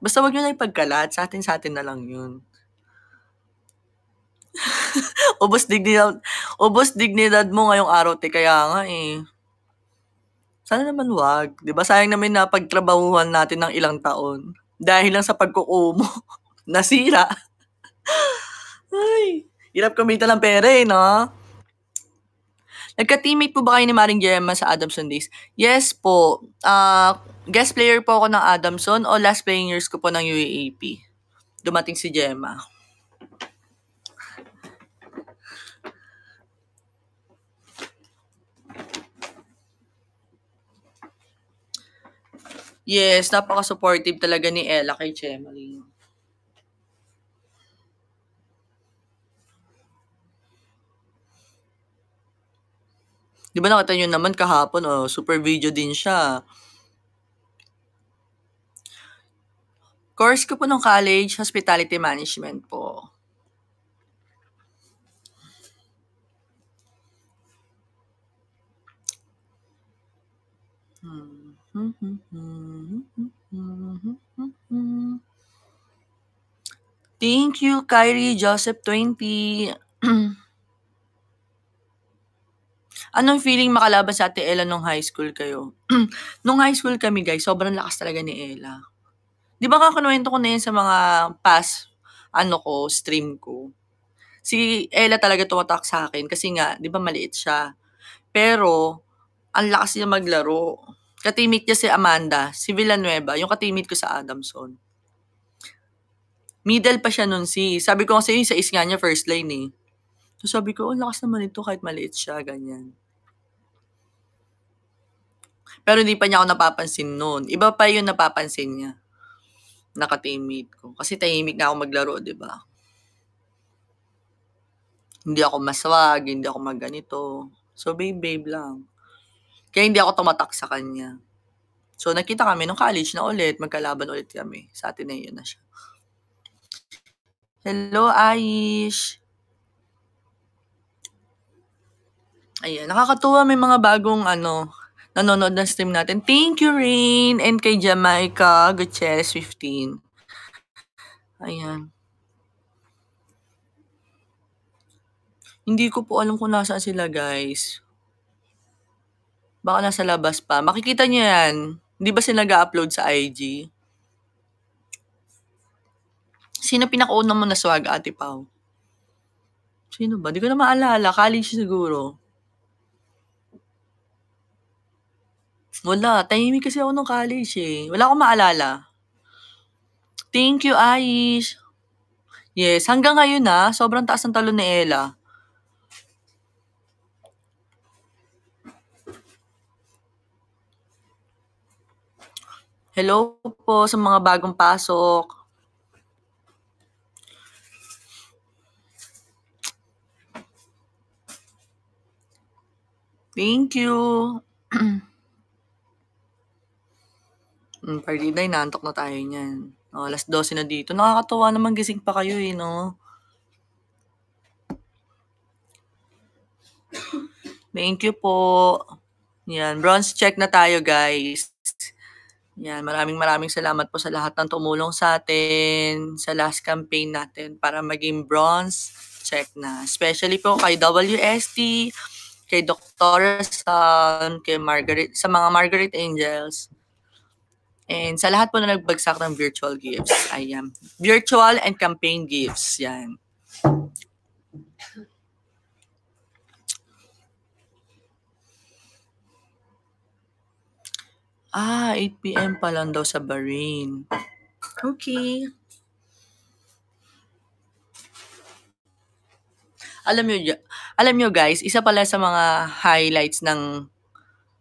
Basta wag nyo na ipagkalat. Sa atin, sa atin na lang yun. ubos, dignidad, ubos dignidad mo ngayong araw, te. Kaya nga eh. Sana naman wag. ba diba? Sayang namin na pagtrabahuhan natin ng ilang taon. Dahil lang sa pagkukumo. Nasira. Ay, hirap kumita ng pera eh, no? Nagka-teammate po ba kayo ni Maring Gemma sa Adamson Days? Yes po. Uh, Guest player po ako ng Adamson o last playing years ko po ng UAAP. Dumating si Gemma. Yes, napaka-supportive talaga ni Ella kay Chemeling. Di ba nakita nyo naman kahapon, oh, super video din siya. Course ko po nung college, hospitality management po. Hmm. Thank you, Kyrie Joseph 20. Anong feeling makalaban sa ate Ella nung high school kayo? nung high school kami, guys, sobrang lakas talaga ni Ella. Di ba kakanuwento ko na yun sa mga past, ano ko, stream ko. Si Ella talaga tumatak sa akin kasi nga, di ba maliit siya. Pero, ang lakas niya maglaro. Katimik niya si Amanda, si Villanueva, yung katimik ko sa Adamson. Middle pa siya nun si. Sabi ko kasi yung sa is nga niya first lane eh. So sabi ko, ang lakas naman ito kahit maliit siya, ganyan. Pero hindi pa niya ako napapansin noon. Iba pa yun napapansin niya naka-teammate ko. Kasi tahimik na ako maglaro, di ba? Hindi ako maswag, hindi ako maganito. So, babe-babe lang. Kaya hindi ako tumatak sa kanya. So, nakita kami nung college na ulit, magkalaban ulit kami. Sa atin na yun na siya. Hello, Aish! Ayan, nakakatuwa may mga bagong ano, nanonood ng stream natin. Thank you, Rain! And kay Jamaica Gutierrez 15. Ayan. Hindi ko po alam kung nasaan sila, guys. Baka nasa labas pa. Makikita niyo yan. Hindi ba sila nag-upload sa IG? Sino pinakauna mo na swag, Ate Pao? Sino ba? Di ko na maalala. College siguro. Wala, tahimik kasi ako nung college eh. Wala akong maalala. Thank you, Aish. Yes, hanggang ngayon na, ah. sobrang taas ng talo ni Ella. Hello po sa mga bagong pasok. Thank you. Hmm, partida, inaantok na tayo niyan. Oh, alas 12 na dito. Nakakatuwa naman gising pa kayo eh, no? Thank you po. Yan, bronze check na tayo, guys. Yan, maraming maraming salamat po sa lahat ng tumulong sa atin sa last campaign natin para maging bronze check na. Especially po kay WST, kay Dr. Sun, kay Margaret, sa mga Margaret Angels. And sa lahat po na nagbagsak ng virtual gifts, ay virtual and campaign gifts, yan. Ah, 8 p.m. pa lang daw sa Bahrain. Okay. Alam nyo, alam nyo guys, isa pala sa mga highlights ng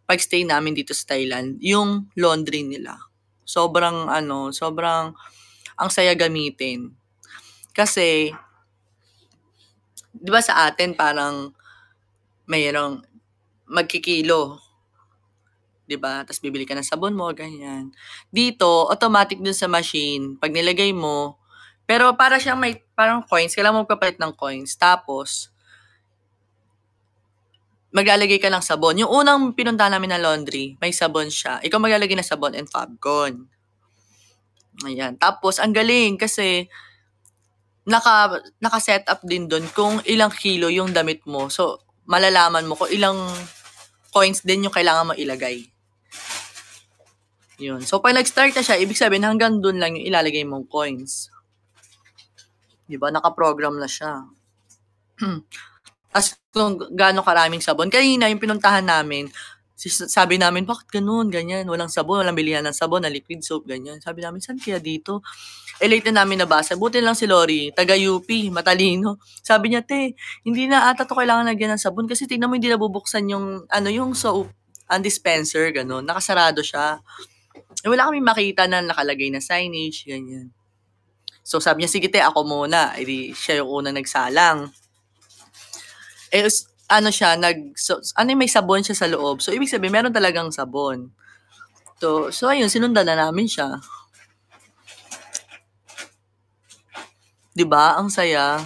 pagstay namin dito sa Thailand, yung laundry nila sobrang ano, sobrang ang saya gamitin. Kasi 'di ba sa atin parang mayroong magkikilo. 'Di ba? Tapos bibili ka ng sabon mo, ganyan. Dito, automatic dun sa machine, pag nilagay mo, pero para siyang may parang coins, kailangan mo magpapalit ng coins. Tapos maglalagay ka ng sabon. Yung unang pinunta namin na laundry, may sabon siya. Ikaw maglalagay ng sabon and Fabcon. Ayan. Tapos, ang galing kasi naka, naka-set up din doon kung ilang kilo yung damit mo. So, malalaman mo kung ilang coins din yung kailangan mo ilagay. Yun. So, pag nag-start na siya, ibig sabihin hanggang doon lang yung ilalagay mong coins. Diba? Naka-program na siya. as kung gaano karaming sabon. Kanina, yung pinuntahan namin, sabi namin, bakit ganun, ganyan, walang sabon, walang bilihan ng sabon, na liquid soap, ganyan. Sabi namin, saan kaya dito? Eh, late na namin nabasa. Buti lang si Lori, taga-UP, matalino. Sabi niya, te, hindi na ata to kailangan lagyan ng sabon kasi tingnan mo hindi nabubuksan yung, ano, yung soap, ang dispenser, ganun. Nakasarado siya. Eh, wala kami makita na nakalagay na signage, ganyan. So, sabi niya, sige te, ako muna. Eh, siya yung unang nagsalang. Eh, ano siya, nag, so, ano may sabon siya sa loob. So, ibig sabihin, meron talagang sabon. So, so ayun, sinundan na namin siya. 'Di ba? Ang saya.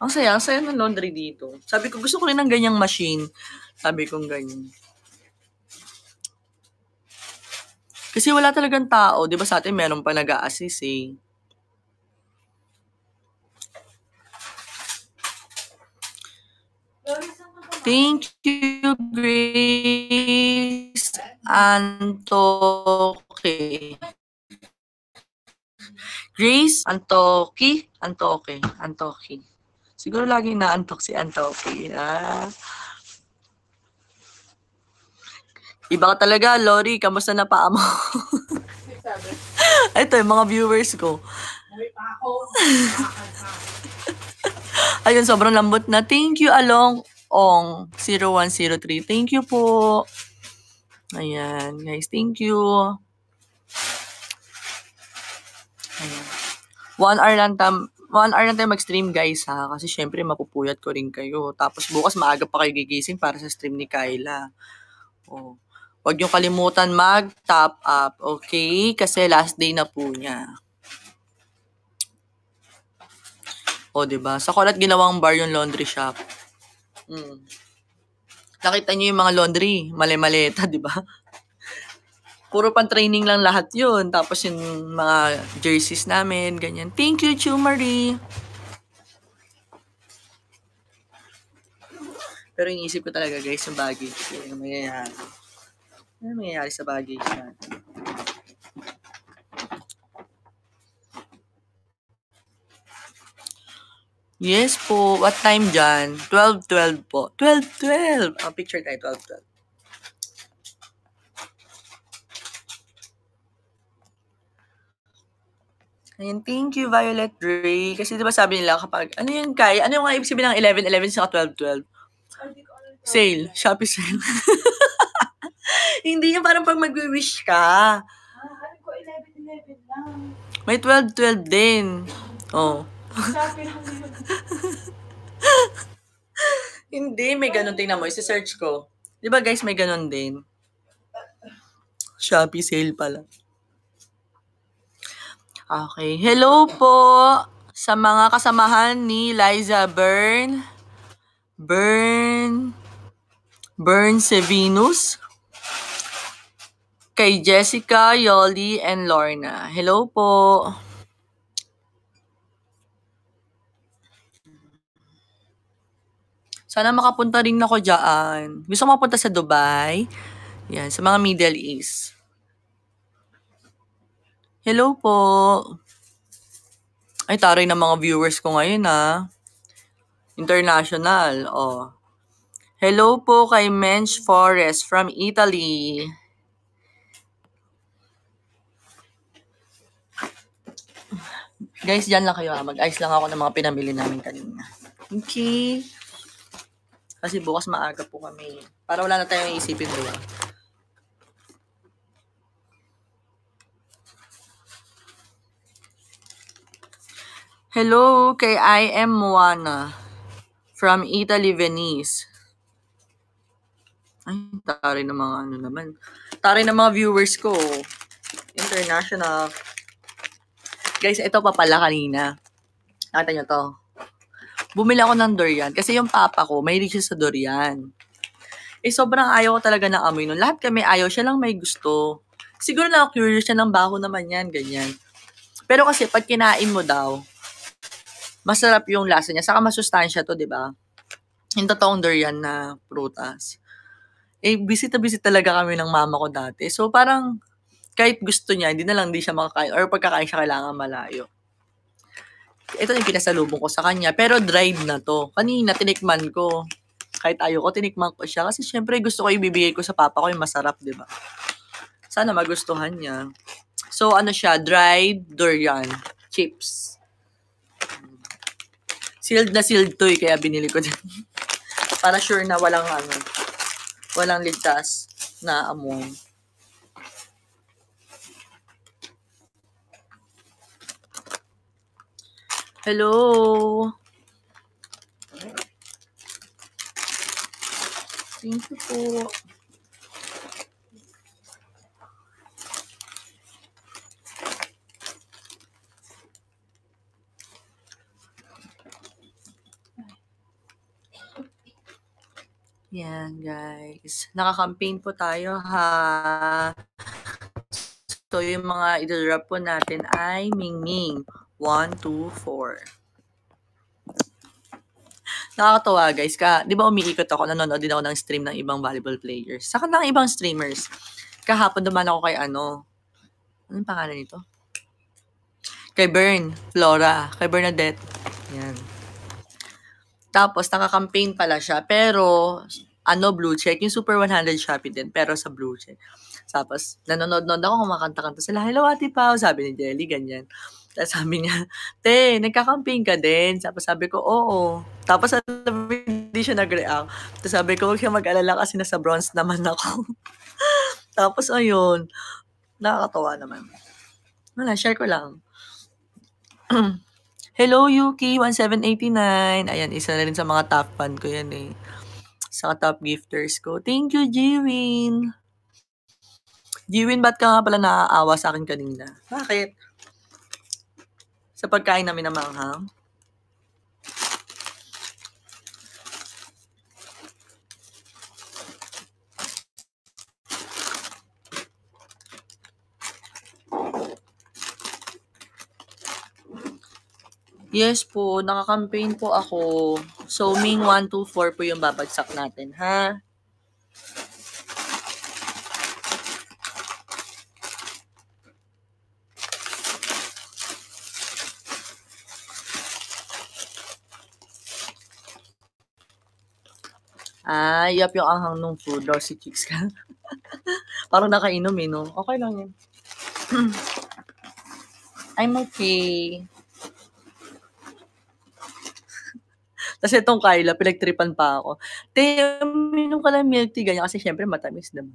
Ang saya, ang saya ng laundry dito. Sabi ko, gusto ko rin ng ganyang machine. Sabi ko ganyan. Kasi wala talagang tao, 'di ba? Sa atin meron pa nag aassist eh. Thank you, Grace Antoki. Grace Antoki. Antoki. Antoki. Siguro lagi na antok si Antoki. Ah. Iba ka talaga, Lori. Kamusta na paa mo? Ito, yung mga viewers ko. Ayun, sobrang lambot na. Thank you, Along. Ong 0103. Thank you po. Ayan, guys. Thank you. Ayan. One hour lang tam one hour lang tayo mag-stream guys ha kasi syempre mapupuyat ko rin kayo. Tapos bukas maaga pa kayo gigising para sa stream ni Kyla. Oh. wag niyo kalimutan mag-top up, okay? Kasi last day na po niya. O, oh, diba? Sa Kolat Ginawang Bar yung laundry shop. Mm. Nakita niyo yung mga laundry, mali-maleta, di ba? Puro pang training lang lahat yun. Tapos yung mga jerseys namin, ganyan. Thank you, Chu Marie. Pero iniisip ko talaga, guys, yung baggage. Ano mangyayari? Yung mangyayari sa baggage natin? Yes po. What time dyan? 12.12 po. 12.12! 12 Ang picture tayo, 12.12. 12 Ayan, thank you, Violet Ray. Kasi diba sabi nila kapag, ano yun, Kai? Ano yung mga ibig sabihin ng 11.11 sa 12.12? Sale. Shopee sale. Hindi yung parang pag mag-wish ka. Ah, ko 11-11 lang. May 12.12 din. Oh. Sabi lang yun. Hindi, may ganun din na mo. Isi-search ko. Di ba guys, may ganun din. Shopee sale pala. Okay. Hello po sa mga kasamahan ni Liza Burn. Burn Byrne Venus. Kay Jessica, Yoli, and Lorna. Hello po. Sana makapunta rin ako dyan. Gusto ko mapunta sa Dubai. Yan, sa mga Middle East. Hello po. Ay, taray ng mga viewers ko ngayon ah. International, oh. Hello po kay Mensch Forest from Italy. Guys, dyan lang kayo ha. Ah. Mag-ice lang ako ng mga pinamili namin kanina. Okay. Kasi bukas maaga po kami. Para wala na tayong isipin doon. Hello kay I am Moana from Italy, Venice. Ay, tari ng mga ano naman. Tari ng mga viewers ko. International. Guys, ito pa pala kanina. Nakita nyo to bumili ako ng durian. Kasi yung papa ko, may siya sa durian. Eh, sobrang ayaw ko talaga ng amoy nun. Lahat kami ayaw, siya lang may gusto. Siguro lang curious siya ng baho naman yan, ganyan. Pero kasi pag kinain mo daw, masarap yung lasa niya. Saka masustansya to, di ba? Yung totoong durian na prutas. Eh, bisita-bisita talaga kami ng mama ko dati. So, parang kahit gusto niya, hindi na lang di siya makakain. Or pagkakain siya, kailangan malayo ito yung pinasalubong ko sa kanya. Pero dried na to. Kanina, tinikman ko. Kahit ko, tinikman ko siya. Kasi syempre, gusto ko ibibigay ko sa papa ko yung masarap, di ba? Sana magustuhan niya. So, ano siya? Dried durian chips. Sealed na sealed to eh, kaya binili ko din. Para sure na walang ano, walang ligtas na amoy. Hello? Thank you po. Yan, guys. Nakakampaign po tayo, ha? So, yung mga idodrop po natin ay Mingming. -ming. One, two, four. Nakakatawa, guys. Ka, di ba umiikot ako, nanonood din ako ng stream ng ibang volleyball players. Saka ng ibang streamers. Kahapon naman ako kay ano, Ano anong pangalan nito? Kay Bern, Flora, kay Bernadette. Yan. Tapos, nakakampaign pala siya. Pero, ano, blue check. Yung Super 100 Shopee din, pero sa blue check. Tapos, nanonood-nood ako, kumakanta-kanta sila. Hello, Ate Pao, sabi ni Jelly, ganyan. Tapos sabi niya, te, nagkakamping ka din. Tapos sabi ko, oo. Tapos alam hindi siya nag-react. Tapos sabi ko, huwag siya mag-alala kasi nasa bronze naman ako. Tapos ayun, nakakatawa naman. Wala, share ko lang. Hello, Yuki, 1789. Ayan, isa na rin sa mga top fan ko yan eh. Sa top gifters ko. Thank you, Jiwin. Jiwin, ba't ka nga pala naaawa sa akin kanina? Bakit? sa pagkain namin ng manghang. Yes po, nakakampaign po ako. So, Ming 124 po yung babagsak natin, ha? Ah, yup yung anghang nung food or si Chicks ka. Parang nakainom eh, no? Okay lang yan. I'm okay. Tapos itong Kyla, pinagtripan pa ako. Te, minum ka lang milk tea, ganyan. Kasi syempre matamis naman.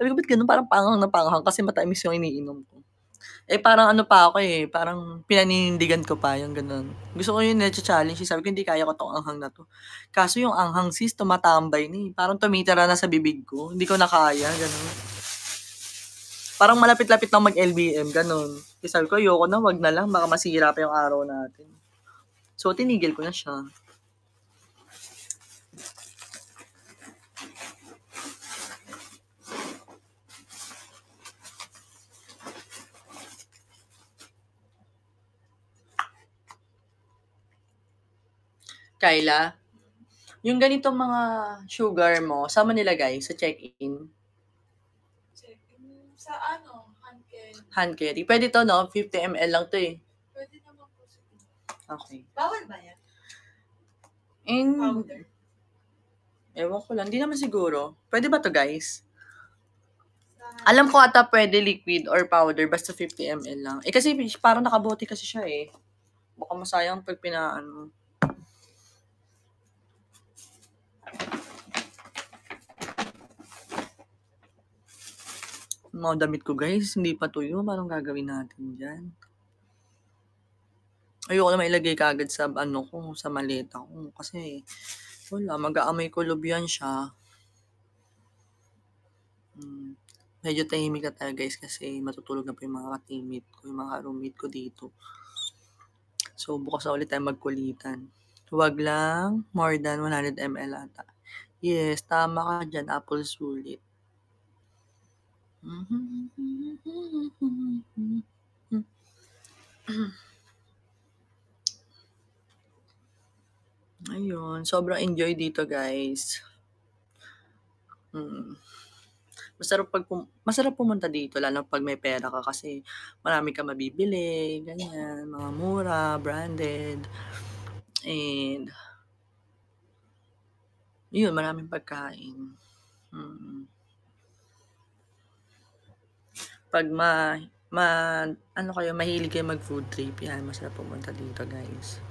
Sabi ko, ba't ganun? Parang pangang na panghang kasi matamis yung iniinom ko. Eh, parang ano pa ako eh. Parang pinaninindigan ko pa yung ganun. Gusto ko yung na-challenge. Sabi ko, hindi kaya ko tong anghang na to. Kaso yung anghang sis, tumatambay ni. Eh. Parang tumitira na sa bibig ko. Hindi ko na kaya. Ganun. Parang malapit-lapit na mag-LBM. Ganun. Kasi eh, sabi ko, ayoko na, wag na lang. Baka masira pa yung araw natin. So, tinigil ko na siya. Kyla, yung ganitong mga sugar mo, saan mo nilagay sa check-in? Check-in sa ano? Hand carry. Hand carry. Pwede to, no? 50 ml lang to eh. Pwede naman po. Okay. Bawal ba yan? In... Powder. Ewan ko lang. Hindi naman siguro. Pwede ba to, guys? Alam ko ata pwede liquid or powder, basta 50 ml lang. Eh kasi parang nakabote kasi siya eh. Baka masayang pag pinaan mo. mga damit ko guys, hindi pa tuyo. Parang gagawin natin dyan? Ayoko na mailagay kagad sa ano ko, sa maleta ko. Kasi wala, mag aamay ko lubyan siya. Hmm. Medyo tahimik na tayo guys kasi matutulog na po yung mga katimit ko, yung mga roommate ko dito. So bukas na ulit tayo magkulitan. Huwag lang more than 100 ml ata. Yes, tama ka dyan, Apple sulit. Ayun, sobrang enjoy dito, guys. Mm. Masarap pag pum- masarap pumunta dito lalo pag may pera ka kasi marami ka mabibili, ganyan, mga mura, branded. And yun, maraming pagkain. Mm pag ma, ma, ano kayo, mahilig kayo mag food trip, yan, masarap pumunta dito guys.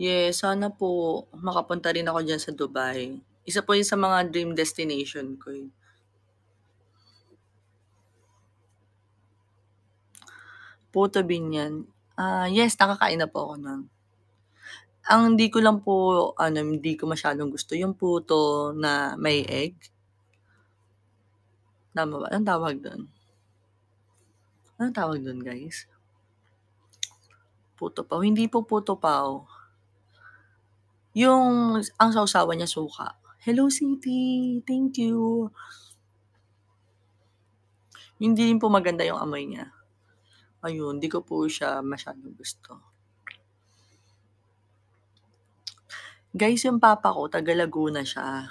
Yes, sana po makapunta rin ako dyan sa Dubai. Isa po yun sa mga dream destination ko yun. Puto Binyan. Uh, ah, yes, nakakain na po ako nun. Ang hindi ko lang po ano, hindi ko masyadong gusto yung puto na may egg. Tama ba? Anong tawag doon? Anong tawag doon, guys? Puto pa. Hindi po puto pao. Yung ang sausawa niya suka. Hello, City! Thank you! Hindi rin po maganda yung amoy niya. Ayun, hindi ko po siya masyadong gusto. Guys, yung papa ko taga Laguna siya.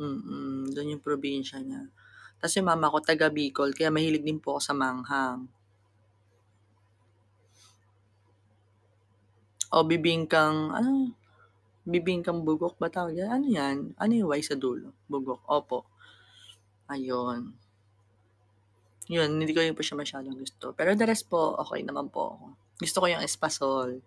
Mm, doon yung probinsya niya. Tapos yung mama ko taga Bicol, kaya mahilig din po ako sa manghang. O bibingkang, ano, bibingkang bugok ba tawag yan? Ano yan? Ano yung Y sa dulo? Bugok. Opo. Ayun. Yun, hindi ko yun po siya masyadong gusto. Pero the rest po, okay naman po ako. Gusto ko yung espasol.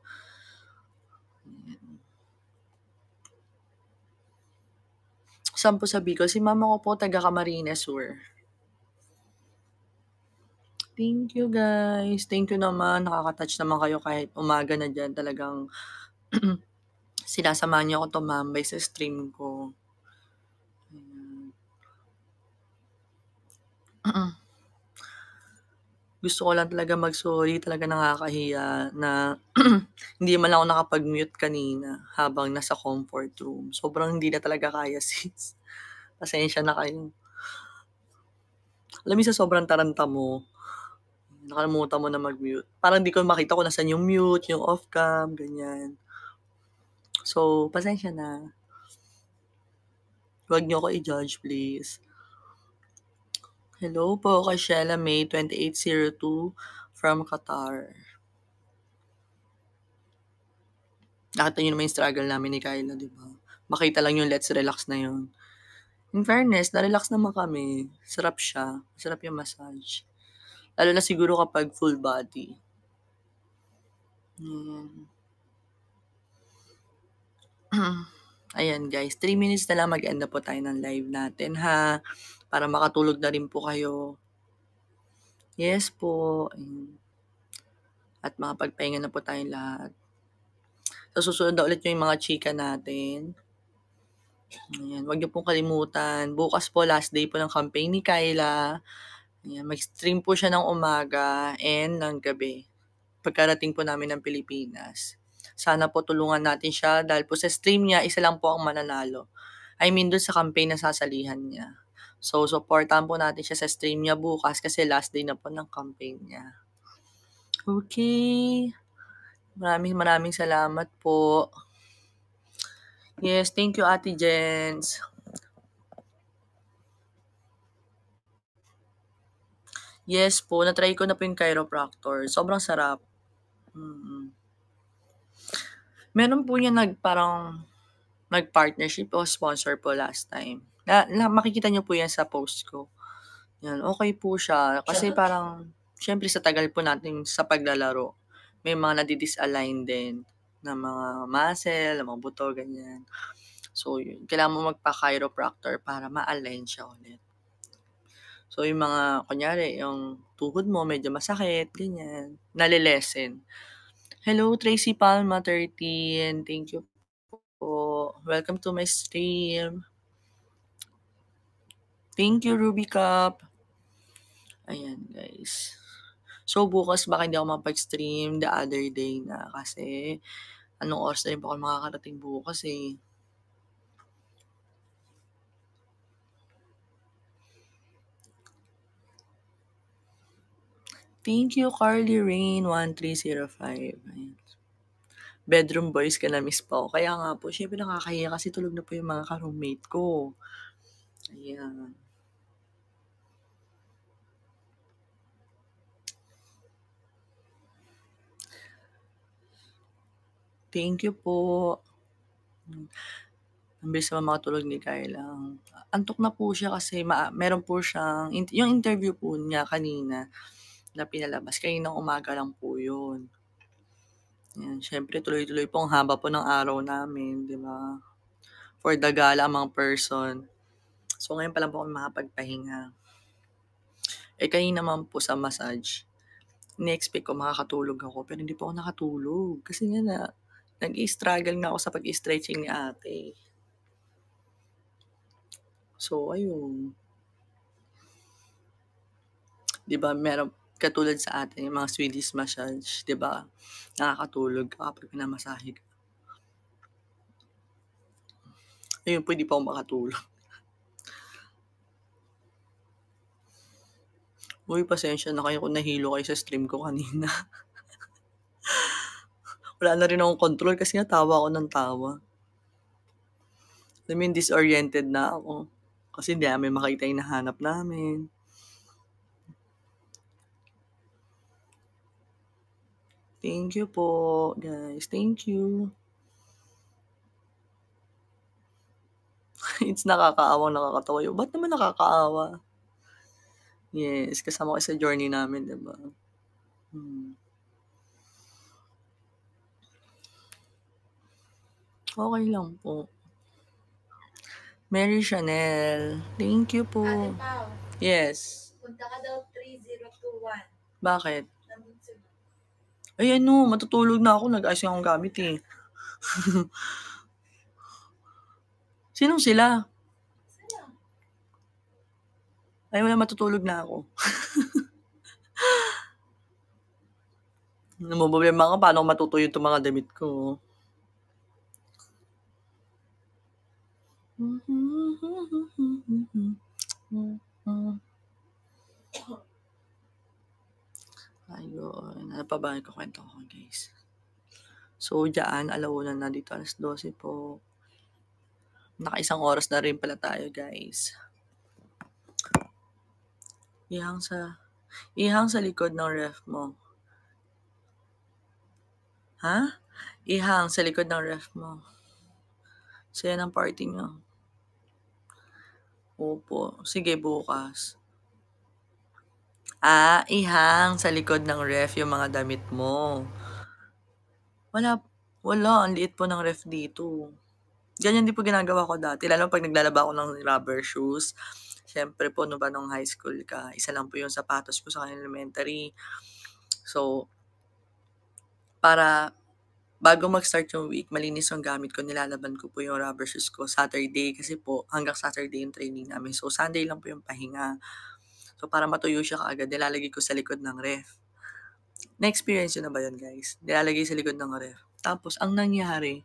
Saan po sa Bicol? Si mama ko po taga Camarines Sur. Thank you guys. Thank you naman. Nakaka-touch naman kayo kahit umaga na dyan. Talagang sinasama niyo ako tumambay sa stream ko. Uh-uh. gusto ko lang talaga mag-sorry, talaga nakakahiya na hindi man ako nakapag-mute kanina habang nasa comfort room. Sobrang hindi na talaga kaya sis. Pasensya na kayo. Alam mo sa sobrang taranta mo, nakalimutan mo na mag-mute. Parang hindi ko makita kung nasan yung mute, yung off-cam, ganyan. So, pasensya na. Huwag niyo ako i-judge, please. Hello po kay Shella May 2802 from Qatar. Nakita niyo naman yung struggle namin ni Kyla, di ba? Makita lang yung let's relax na yun. In fairness, na-relax naman kami. Sarap siya. Sarap yung massage. Lalo na siguro kapag full body. Ayan. Ayan guys, 3 minutes na lang mag-end na po tayo ng live natin ha para makatulog na rin po kayo. Yes po. At makapagpahinga na po tayong lahat. So, susunod na ulit yung mga chika natin. Ayan, wag niyo pong kalimutan. Bukas po, last day po ng campaign ni Kayla. Ayan, mag-stream po siya ng umaga and ng gabi. Pagkarating po namin ng Pilipinas. Sana po tulungan natin siya dahil po sa stream niya, isa lang po ang mananalo. I mean, dun sa campaign na sasalihan niya. So, supportan po natin siya sa stream niya bukas kasi last day na po ng campaign niya. Okay. Maraming maraming salamat po. Yes, thank you Ate Jens. Yes po, na-try ko na po yung chiropractor. Sobrang sarap. Mm-hmm. Meron po niya nag parang nag-partnership o sponsor po last time. Na, na, makikita niyo po yan sa post ko. Yan, okay po siya. Kasi parang, syempre sa tagal po natin sa paglalaro, may mga nadidisalign din na mga muscle, mga buto, ganyan. So, yun. Kailangan mo magpa-chiropractor para ma-align siya ulit. So, yung mga, kunyari, yung tuhod mo medyo masakit, ganyan. Nalilesen. Hello, Tracy Palma, 13. Thank you po. Welcome to my stream. Thank you, Ruby Cup. Ayan, guys. So, bukas baka hindi ako mapag-stream the other day na kasi anong oras na rin ako makakarating bukas eh. Thank you, Carly Rain 1305. Ayan. Bedroom boys ka na miss po. Kaya nga po, syempre nakakahiya kasi tulog na po yung mga ka-roommate ko. Ayan. Thank you po. Ang bilis naman makatulog ni Kyle. Antok na po siya kasi ma- meron po siyang, yung interview po niya kanina na pinalabas. Kaninang umaga lang po yun. Yan, syempre tuloy-tuloy po ang haba po ng araw namin, di ba? For the gala among person. So ngayon pa lang po ako makapagpahinga. Eh kanina naman po sa massage, ni-expect ko makakatulog ako pero hindi po ako nakatulog. Kasi nga na, nag-struggle na ako sa pag-stretching ni ate. So, ayun. Di ba, meron, katulad sa atin, yung mga Swedish massage, di ba, nakakatulog kapag pinamasahe ka. Ayun, pwede pa ako makatulog. Uy, pasensya na kayo kung nahilo kayo sa stream ko kanina. wala na rin akong control kasi nga tawa ako ng tawa. I mean, disoriented na ako. Kasi hindi namin makita yung nahanap namin. Thank you po, guys. Thank you. It's nakakaawa, nakakatawa yun. Ba't naman nakakaawa? Yes, kasama ko sa journey namin, diba? Hmm. Okey lang po. Mary Chanel, thank you po. Ate Yes. Punta ka daw 3021. Bakit? Nandun Ay ano, matutulog na ako. Nag-ayos nga akong gamit eh. Sinong sila? Ay, wala, matutulog na ako. Namumblema ka, paano matutuyo itong mga damit ko? Ayun. Ano pa ba yung kwento ko, guys? So, dyan, alauna na dito, alas 12 po. Nakaisang oras na rin pala tayo, guys. Ihang sa... Ihang sa likod ng ref mo. Ha? Ihang sa likod ng ref mo. So, yan ang party nyo. Opo. Sige, bukas. Ah, ihang sa likod ng ref yung mga damit mo. Wala, wala. Ang liit po ng ref dito. Ganyan din po ginagawa ko dati. Lalo pag naglalaba ako ng rubber shoes. Siyempre po, no ba nung high school ka, isa lang po yung sapatos ko sa elementary. So, para Bago mag-start yung week, malinis yung gamit ko. Nilalaban ko po yung rubber shoes ko Saturday kasi po hanggang Saturday yung training namin. So, Sunday lang po yung pahinga. So, para matuyo siya kaagad, nilalagay ko sa likod ng ref. Na-experience yun na ba yun, guys? Nilalagay sa likod ng ref. Tapos, ang nangyari,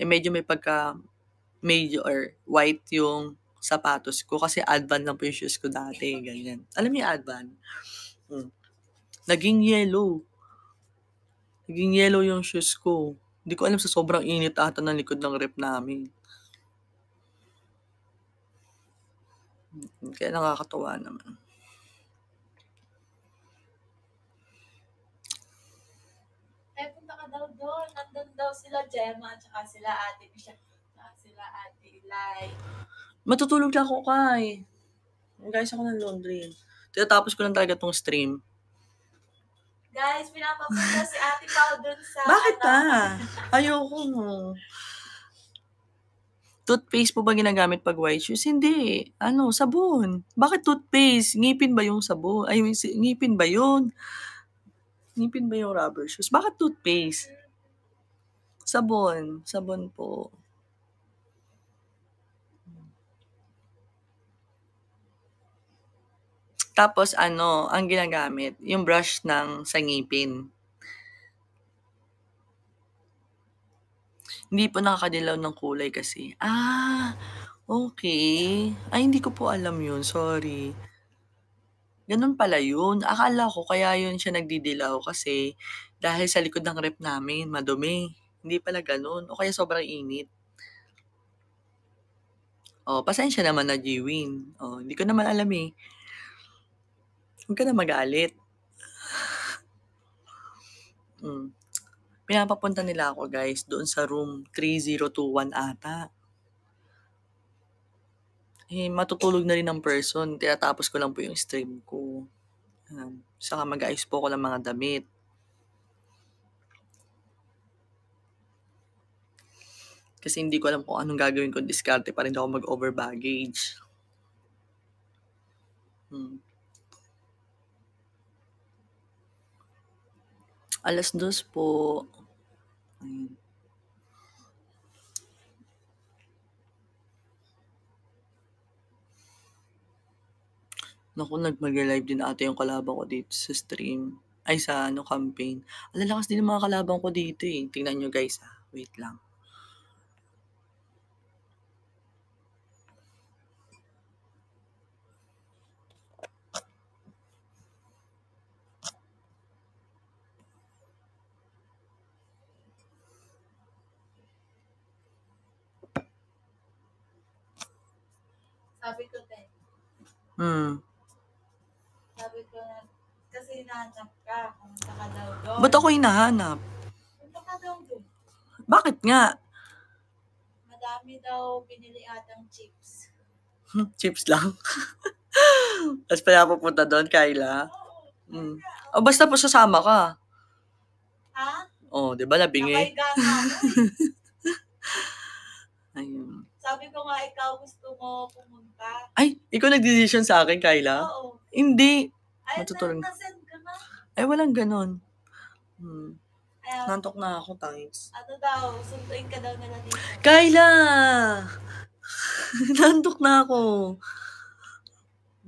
eh medyo may pagka medyo or white yung sapatos ko kasi advan lang po yung shoes ko dati, ganyan. Alam niyo advan? Hmm. Naging yellow. Naging yellow yung shoes ko. Hindi ko alam sa sobrang init ata ng likod ng rep namin. Mm, kaya nakakatawa naman. Eh, punta ka daw doon. Nandun daw sila Gemma, tsaka sila Ate Misha, tsaka sila Ate Lai. Matutulog na ako, Kai. Guys, ako ng laundry. Tinatapos ko lang talaga tong stream. Guys, pinapapunta si Ate Pao dun sa... Bakit pa? Ano? Ah? Ayoko mo. Toothpaste po ba ginagamit pag white shoes? Hindi. Ano, sabon. Bakit toothpaste? Ngipin ba yung sabon? Ay, ngipin ba yun? Ngipin ba yung rubber shoes? Bakit toothpaste? Sabon. Sabon po. Tapos ano, ang ginagamit, yung brush ng sa Hindi po nakakadilaw ng kulay kasi. Ah, okay. Ay, hindi ko po alam yun. Sorry. Ganun pala yun. Akala ko kaya yun siya nagdidilaw kasi dahil sa likod ng rep namin, madumi. Hindi pala ganun. O kaya sobrang init. O, pasensya naman na Jiwin. O, hindi ko naman alam eh. Huwag ka na magalit. mm. Pinapapunta nila ako guys doon sa room 3021 ata. Eh, matutulog na rin ng person. Tinatapos ko lang po yung stream ko. Um, saka mag-ayos po ko ng mga damit. Kasi hindi ko alam kung anong gagawin ko. Diskarte pa rin ako mag-over baggage. Hmm. Alas dos po. Ayun. Naku, nagmag-live din ata yung kalaban ko dito sa stream. Ay, sa ano, campaign. Alalakas din ng mga kalaban ko dito eh. Tingnan nyo guys ah. Wait lang. Hmm. Sabi ko na, kasi hinahanap ka, pumunta ka daw doon. Ba't ako hinahanap? Pumunta ka daw doon. Bakit nga? Madami daw binili atang chips. chips lang? Tapos pala pupunta doon, Kayla? Oo. Mm. Oh, basta po sasama ka. Ha? Oh, di ba nabingi? Nakaiga Ayun. Sabi ko nga, ikaw gusto mo pumunta. Ay, ikaw nag-decision sa akin, Kyla? Oo. Hindi. Ay, Matutulong. Nasend Ay, walang ganun. Hmm. Ayan. Ah, Nantok na ako, thanks. Ano daw, suntuin ka daw na natin. Kyla! Nantok na ako.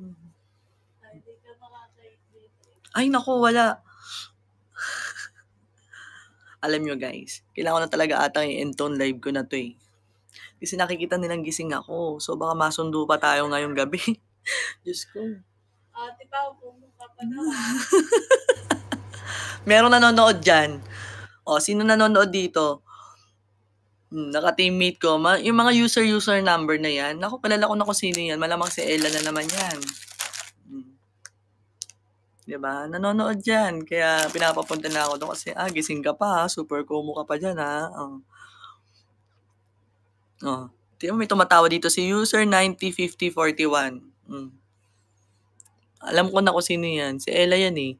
Hmm. Ay, di Ay, naku, wala. Alam nyo guys, kailangan ko na talaga atang i-entone live ko na to eh. Kasi nakikita nilang gising ako. So baka masundo pa tayo ngayong gabi. Diyos ko. Ate Pao, bumuka pa na. Meron nanonood dyan. O, sino nanonood dito? Hmm, naka-teammate ko. Ma- yung mga user-user number na yan. Naku, palala ko na kung sino yan. Malamang si Ella na naman yan. Hmm. Diba? Nanonood dyan. Kaya pinapapunta na ako doon kasi, ah, gising ka pa, ah. super ko mo ka pa dyan, ha. Ah. Oh. Oh, tingnan may tumatawa dito si user 905041. Mm. Alam ko na kung sino 'yan. Si Ella 'yan eh.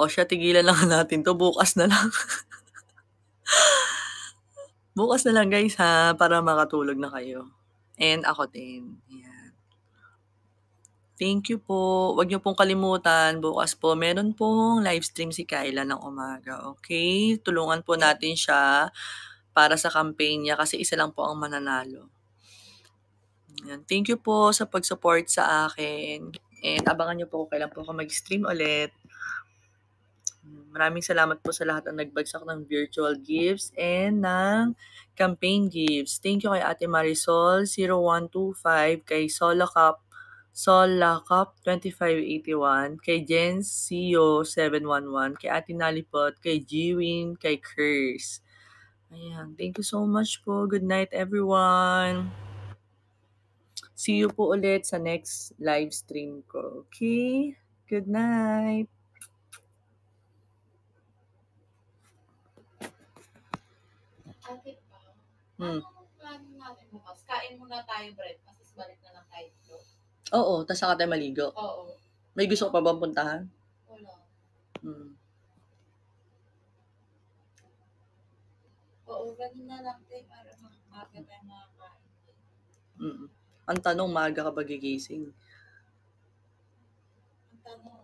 O oh, siya, tigilan lang natin to. Bukas na lang. Bukas na lang guys ha, para makatulog na kayo. And ako din. Yeah. Thank you po. Huwag niyo pong kalimutan, bukas po meron pong live stream si Kyla ng umaga, okay? Tulungan po natin siya para sa campaign niya kasi isa lang po ang mananalo. Yan. Thank you po sa pag-support sa akin. And abangan niyo po kung kailan po ako mag-stream ulit. Maraming salamat po sa lahat ang nagbagsak ng virtual gifts and ng campaign gifts. Thank you kay Ate Marisol 0125, kay Solo Cup Sol Lakap 2581, kay Jens CEO 711, kay Ate Nalipot, kay Jiwin, kay Curse. Ayan, thank you so much po. Good night everyone. See you po ulit sa next live stream ko. Okay? Good night. Ate Hmm. Ano plano natin bukas? Kain muna tayo breakfast, balik na lang tayo. Oo, tapos saka tayo maligo. Oo. May gusto ko pa bang puntahan? Wala. Hmm. Oo, ganun na lang tayo para maaga tayo makakain. Mm-mm. Ang tanong, maaga ka ba gigising? Ang tanong,